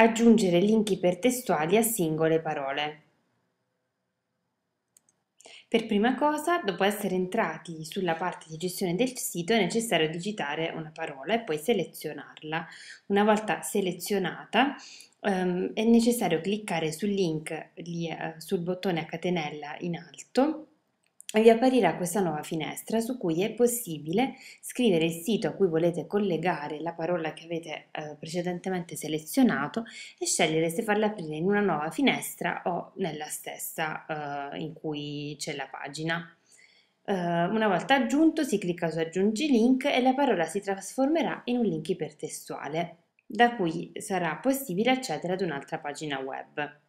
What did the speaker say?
Aggiungere link ipertestuali a singole parole. Per prima cosa, dopo essere entrati sulla parte di gestione del sito, è necessario digitare una parola e poi selezionarla. Una volta selezionata, ehm, è necessario cliccare sul link lì, eh, sul bottone a catenella in alto vi apparirà questa nuova finestra su cui è possibile scrivere il sito a cui volete collegare la parola che avete eh, precedentemente selezionato e scegliere se farla aprire in una nuova finestra o nella stessa eh, in cui c'è la pagina. Eh, una volta aggiunto si clicca su aggiungi link e la parola si trasformerà in un link ipertestuale da cui sarà possibile accedere ad un'altra pagina web.